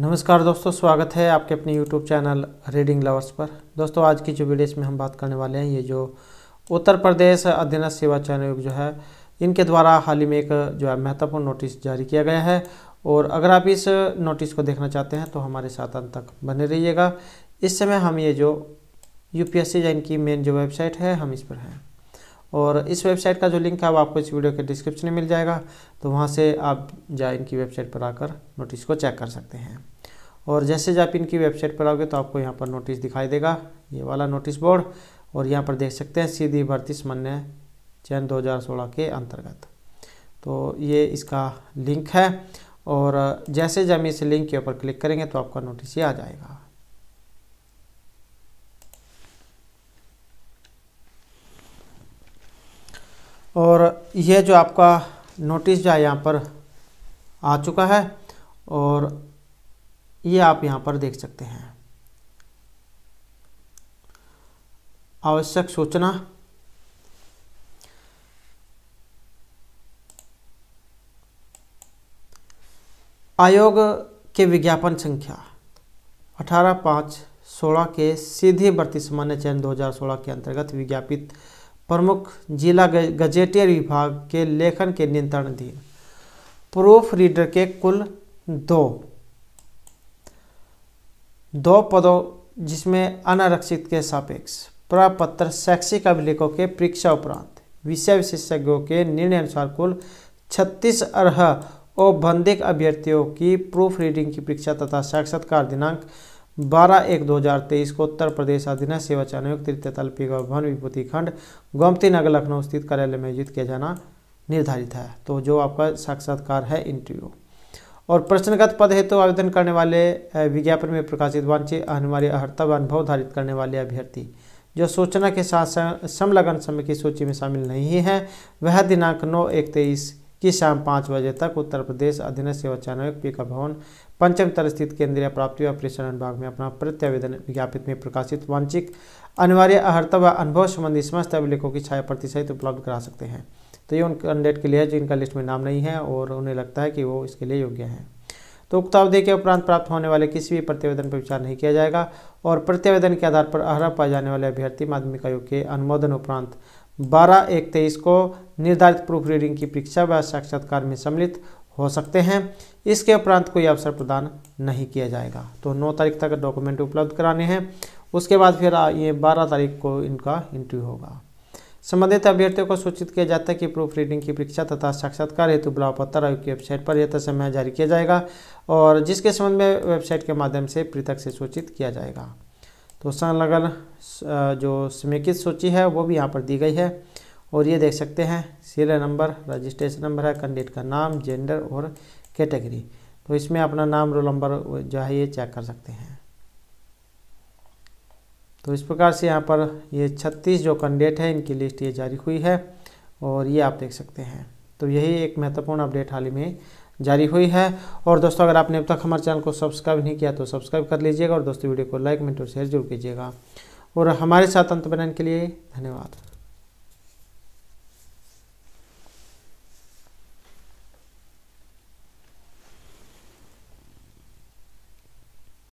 नमस्कार दोस्तों स्वागत है आपके अपने यूट्यूब चैनल रीडिंग लवर्स पर दोस्तों आज की जो वीडियोस में हम बात करने वाले हैं ये जो उत्तर प्रदेश अध्ययन सेवा चयन आयोग जो है इनके द्वारा हाल ही में एक जो है महत्वपूर्ण नोटिस जारी किया गया है और अगर आप इस नोटिस को देखना चाहते हैं तो हमारे साथ अंत तक बने रहिएगा इस समय हम ये जो यू पी एस की मेन जो वेबसाइट है हम इस पर हैं और इस वेबसाइट का जो लिंक है वो आपको इस वीडियो के डिस्क्रिप्शन में मिल जाएगा तो वहाँ से आप जा इनकी वेबसाइट पर आकर नोटिस को चेक कर सकते हैं और जैसे जब आप इनकी वेबसाइट पर आओगे तो आपको यहाँ पर नोटिस दिखाई देगा ये वाला नोटिस बोर्ड और यहाँ पर देख सकते हैं सीधी भर्ती समन्वय चयन सोलह के अंतर्गत तो ये इसका लिंक है और जैसे जब हम इस लिंक के ऊपर क्लिक करेंगे तो आपका नोटिस ये आ जाएगा और यह जो आपका नोटिस जो है यहाँ पर आ चुका है और ये आप यहाँ पर देख सकते हैं आवश्यक सूचना आयोग के विज्ञापन संख्या 18 पाँच सोलह के सीधे भर्ती सामान्य चयन 2016 के अंतर्गत विज्ञापित प्रमुख जिला गजेटियर विभाग के लेखन के नियंत्रण दिए प्रूफ रीडर के कुल दो दो पदों जिसमें अनारक्षित के सापेक्ष प्रपत्र शैक्षिक अभिलेखों के परीक्षा उपरांत विषय विशेषज्ञों के निर्णय अनुसार कुल छत्तीस अर्ह औपबंधिक अभ्यर्थियों की प्रूफ रीडिंग की परीक्षा तथा साक्षात्कार दिनांक बारह एक दो हजार तेईस को उत्तर प्रदेश अधीन सेवा चयन आयोग तृतीय तल पी भवन विभूति खंड गोमती नगर लखनऊ स्थित कार्यालय में आयोजित किया जाना निर्धारित है तो जो आपका साक्षात्कार है इंटरव्यू और प्रश्नगत पद हेतु तो आवेदन करने वाले विज्ञापन में प्रकाशित वांछित अनिवार्य हर्तव्य अनुभव धारित करने वाले अभ्यर्थी जो सूचना के साथ संलग्न समय की सूची में शामिल नहीं है वह दिनांक नौ एक तेईस कि शाम पाँच बजे तक उत्तर प्रदेश अधीन सेवा चयनायोग पीका भवन पंचम तल स्थित केंद्रीय प्राप्ति व प्रेषण विभाग में अपना प्रत्यावेदन विज्ञापित में प्रकाशित वांछित अनिवार्य अहर्ता व अनुभव संबंधी समस्त अभिलेखों की छाया प्रति सहित उपलब्ध करा सकते हैं तो ये उन कैंडिडेट के लिए है जिनका लिस्ट में नाम नहीं है और उन्हें लगता है कि वो इसके लिए योग्य हैं तो उक्त अवधि के उपरांत प्राप्त होने वाले किसी भी प्रत्यावेदन पर विचार नहीं किया जाएगा और प्रत्यावेदन के आधार पर अहरा पाए जाने वाले अभ्यर्थी माध्यमिक आयोग के अनुमोदन उपरांत बारह एक तेईस को निर्धारित प्रूफ रीडिंग की परीक्षा व साक्षात्कार में सम्मिलित हो सकते हैं इसके उपरांत कोई अवसर प्रदान नहीं किया जाएगा तो नौ तारीख तक डॉक्यूमेंट उपलब्ध कराने हैं उसके बाद फिर ये बारह तारीख को इनका इंटरव्यू होगा संबंधित अभ्यर्थियों को सूचित किया जाता है कि प्रूफ रीडिंग की परीक्षा तथा साक्षात्कार हेतु बुलाव पत्र आयोग की वेबसाइट पर यह समय जारी किया जाएगा और जिसके संबंध में वेबसाइट के माध्यम से पृथक से सूचित किया जाएगा तो संलग्न जो समेकित सूची है वो भी यहाँ पर दी गई है और ये देख सकते हैं सीरियल नंबर रजिस्ट्रेशन नंबर है कैंडिडेट का नाम जेंडर और कैटेगरी तो इसमें अपना नाम रोल नंबर जो है ये चेक कर सकते हैं तो इस प्रकार से यहाँ पर ये 36 जो कैंडिडेट हैं इनकी लिस्ट ये जारी हुई है और ये आप देख सकते हैं तो यही एक महत्वपूर्ण अपडेट हाल ही में जारी हुई है और दोस्तों अगर आपने अब तक हमारे चैनल को सब्सक्राइब नहीं किया तो सब्सक्राइब कर लीजिएगा और दोस्तों वीडियो को लाइक मिनट और शेयर जरूर कीजिएगा और हमारे साथ अंत बनाने के लिए धन्यवाद